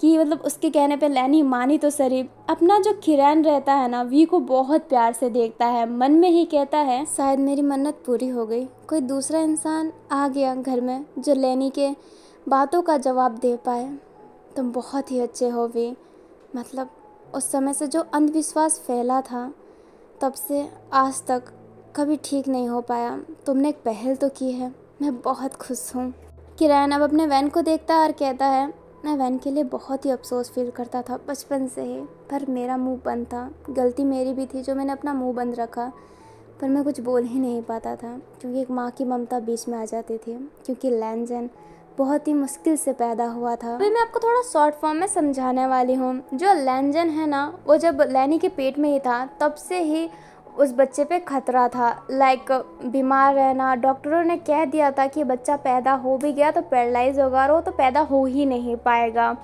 A: कि मतलब उसके कहने पे लैनी मानी तो सरी अपना जो किरण रहता है ना वी को बहुत प्यार से देखता है मन में ही कहता है शायद मेरी मन्नत पूरी हो गई कोई दूसरा इंसान आ गया घर में जो लैनी के बातों का जवाब दे पाए तुम बहुत ही अच्छे हो वी मतलब उस समय से जो अंधविश्वास फैला था तब से आज तक कभी ठीक नहीं हो पाया तुमने एक पहल तो की है मैं बहुत खुश हूँ किरण अब अपने वैन को देखता है और कहता है मैं वैन के लिए बहुत ही अफसोस फील करता था बचपन से ही पर मेरा मुंह बंद था गलती मेरी भी थी जो मैंने अपना मुंह बंद रखा पर मैं कुछ बोल ही नहीं पाता था क्योंकि एक माँ की ममता बीच में आ जाती थी क्योंकि लैन बहुत ही मुश्किल से पैदा हुआ था अभी मैं आपको थोड़ा शॉर्ट फॉर्म में समझाने वाली हूँ जो लैनजन है ना वो जब लैनी के पेट में ही था तब से ही उस बच्चे पे खतरा था लाइक बीमार रहना डॉक्टरों ने कह दिया था कि बच्चा पैदा हो भी गया तो पैरलाइज होगा और वो तो पैदा हो ही नहीं पाएगा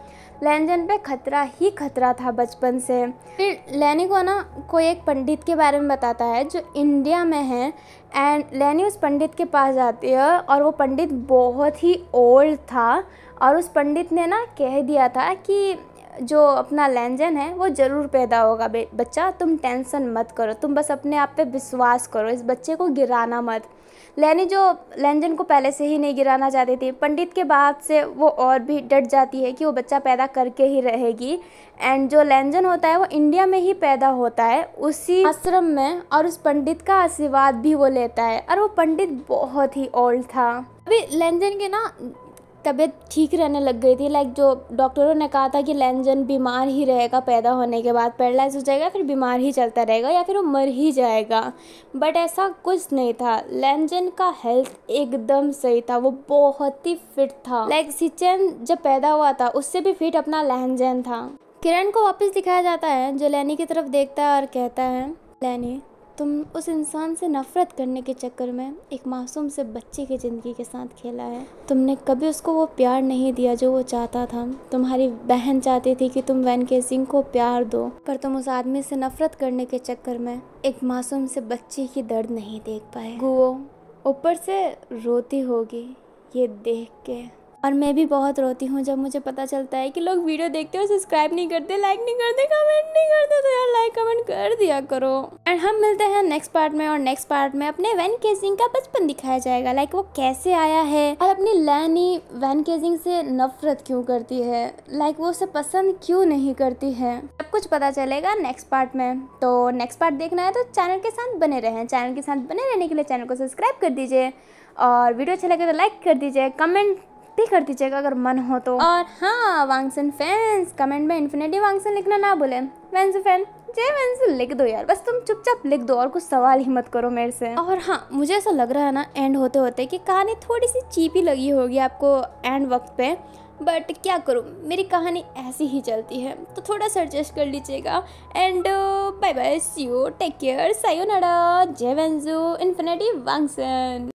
A: लैनजन पे खतरा ही खतरा था बचपन से फिर लैनी को ना कोई एक पंडित के बारे में बताता है जो इंडिया में है एंड लैनी उस पंडित के पास जाती है और वो पंडित बहुत ही ओल्ड था और उस पंडित ने ना कह दिया था कि जो अपना लेंजन है वो ज़रूर पैदा होगा बच्चा तुम टेंशन मत करो तुम बस अपने आप पे विश्वास करो इस बच्चे को गिराना मत लैनी जो लेंजन को पहले से ही नहीं गिराना चाहती थी पंडित के बाद से वो और भी डट जाती है कि वो बच्चा पैदा करके ही रहेगी एंड जो लेंजन होता है वो इंडिया में ही पैदा होता है उसी आश्रम में और उस पंडित का आशीर्वाद भी वो लेता है और वो पंडित बहुत ही ओल्ड था अभी लेंजन के ना तबीयत ठीक रहने लग गई थी लाइक जो डॉक्टरों ने कहा था कि लैंजन बीमार ही रहेगा पैदा होने के बाद पैरलाइज हो जाएगा फिर बीमार ही चलता रहेगा या फिर वो मर ही जाएगा बट ऐसा कुछ नहीं था लैंजन का हेल्थ एकदम सही था वो बहुत ही फिट था लाइक सिचन जब पैदा हुआ था उससे भी फिट अपना लैंजन था किरण को वापस दिखाया जाता है जो लैनी की तरफ देखता है और कहता है लैनी तुम उस इंसान से नफ़रत करने के चक्कर में एक मासूम से बच्चे की ज़िंदगी के साथ खेला है तुमने कभी उसको वो प्यार नहीं दिया जो वो चाहता था तुम्हारी बहन चाहती थी कि तुम वैन के सिंह को प्यार दो पर तुम उस आदमी से नफ़रत करने के चक्कर में एक मासूम से बच्चे की दर्द नहीं देख पाए गुओ ऊपर से रोती होगी ये देख के और मैं भी बहुत रोती हूँ जब मुझे पता चलता है कि लोग वीडियो देखते और सब्सक्राइब नहीं करते लाइक नहीं करते कमेंट नहीं करते तो यार लाइक कमेंट कर दिया करो एंड हम मिलते हैं नेक्स्ट पार्ट में और नेक्स्ट पार्ट में अपने वैन केजिंग का बचपन दिखाया जाएगा लाइक वो कैसे आया है और अपनी लैनी वैन केजिंग से नफरत क्यों करती है लाइक वो उसे पसंद क्यों नहीं करती है सब कुछ पता चलेगा नेक्स्ट पार्ट में तो नेक्स्ट पार्ट देखना है तो चैनल के साथ बने रहे चैनल के साथ बने रहने के लिए चैनल को सब्सक्राइब कर दीजिए और वीडियो अच्छा लगे तो लाइक कर दीजिए कमेंट भी कर दीजिएगा अगर मन हो तो और हाँ वांगसन फैंस कमेंट में इन्फिनेटी वांगसन लिखना ना भूलें वैंसू फैन जय वैंसू लिख दो यार बस तुम चुपचाप लिख दो और कुछ सवाल ही मत करो मेरे से और हाँ मुझे ऐसा लग रहा है ना एंड होते होते कि कहानी थोड़ी सी चीपी लगी होगी आपको एंड वक्त पे बट क्या करूँ मेरी कहानी ऐसी ही चलती है तो थोड़ा सजेस्ट कर लीजिएगा and bye bye see you take care sayonara जय वेंजू इन्फिनेटी वांगसन